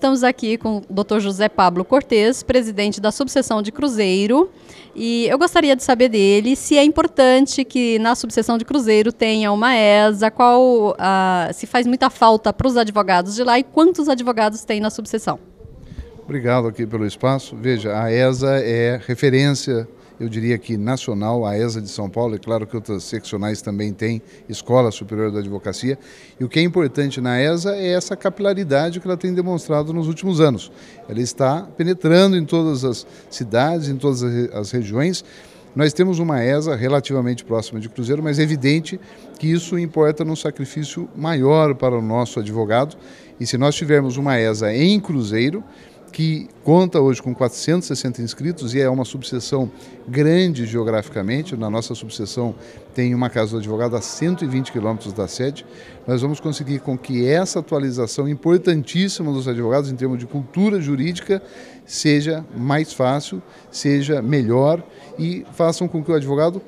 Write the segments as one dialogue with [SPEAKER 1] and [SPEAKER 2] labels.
[SPEAKER 1] Estamos aqui com o Dr. José Pablo Cortes, presidente da subseção de Cruzeiro, e eu gostaria de saber dele se é importante que na subseção de Cruzeiro tenha uma ESA, qual se faz muita falta para os advogados de lá e quantos advogados tem na subseção.
[SPEAKER 2] Obrigado aqui pelo espaço. Veja, a ESA é referência eu diria que nacional, a ESA de São Paulo, e claro que outras seccionais também têm, Escola Superior da Advocacia. E o que é importante na ESA é essa capilaridade que ela tem demonstrado nos últimos anos. Ela está penetrando em todas as cidades, em todas as regiões. Nós temos uma ESA relativamente próxima de Cruzeiro, mas é evidente que isso importa num sacrifício maior para o nosso advogado. E se nós tivermos uma ESA em Cruzeiro, que conta hoje com 460 inscritos e é uma subseção grande geograficamente. Na nossa subseção tem uma casa do advogado a 120 quilômetros da sede. Nós vamos conseguir com que essa atualização importantíssima dos advogados em termos de cultura jurídica seja mais fácil, seja melhor e façam com que o advogado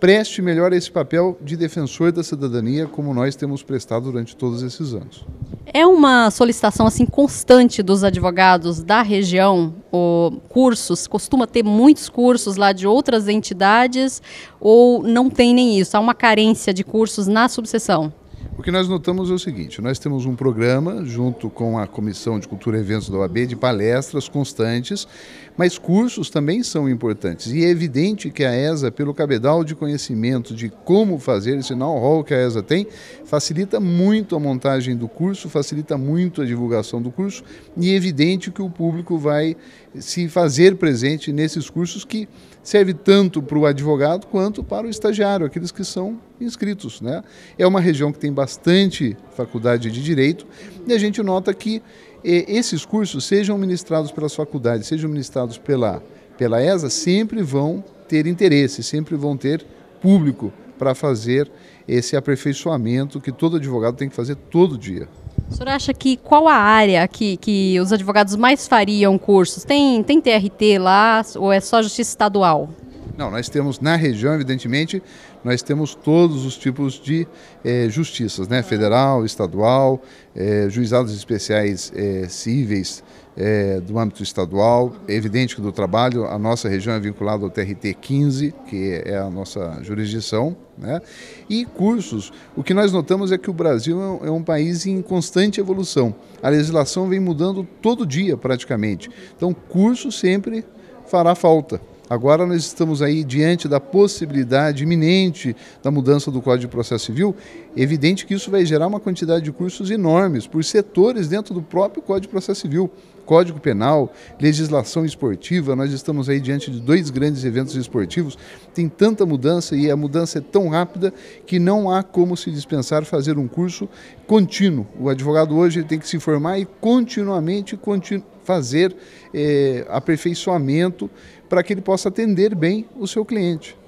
[SPEAKER 2] preste melhor esse papel de defensor da cidadania, como nós temos prestado durante todos esses anos.
[SPEAKER 1] É uma solicitação assim constante dos advogados da região, O cursos, costuma ter muitos cursos lá de outras entidades ou não tem nem isso? Há uma carência de cursos na subseção?
[SPEAKER 2] O que nós notamos é o seguinte: nós temos um programa, junto com a Comissão de Cultura e Eventos da OAB, de palestras constantes, mas cursos também são importantes. E é evidente que a ESA, pelo cabedal de conhecimento de como fazer esse know-how que a ESA tem, facilita muito a montagem do curso, facilita muito a divulgação do curso, e é evidente que o público vai se fazer presente nesses cursos que serve tanto para o advogado quanto para o estagiário, aqueles que são inscritos. Né? É uma região que tem bastante faculdade de direito e a gente nota que eh, esses cursos, sejam ministrados pelas faculdades, sejam ministrados pela, pela ESA, sempre vão ter interesse, sempre vão ter público para fazer esse aperfeiçoamento que todo advogado tem que fazer todo dia.
[SPEAKER 1] O senhor acha que qual a área que, que os advogados mais fariam cursos? Tem, tem TRT lá ou é só justiça estadual?
[SPEAKER 2] Não, nós temos na região, evidentemente, nós temos todos os tipos de eh, justiças, né? federal, estadual, eh, juizados especiais eh, cíveis eh, do âmbito estadual. É evidente que do trabalho, a nossa região é vinculada ao TRT 15, que é a nossa jurisdição. Né? E cursos. O que nós notamos é que o Brasil é um é país em constante evolução. A legislação vem mudando todo dia, praticamente. Então, curso sempre fará falta. Agora nós estamos aí diante da possibilidade iminente da mudança do Código de Processo Civil. É evidente que isso vai gerar uma quantidade de cursos enormes por setores dentro do próprio Código de Processo Civil. Código Penal, legislação esportiva, nós estamos aí diante de dois grandes eventos esportivos. Tem tanta mudança e a mudança é tão rápida que não há como se dispensar fazer um curso contínuo. O advogado hoje tem que se formar e continuamente continu fazer é, aperfeiçoamento para que ele possa atender bem o seu cliente.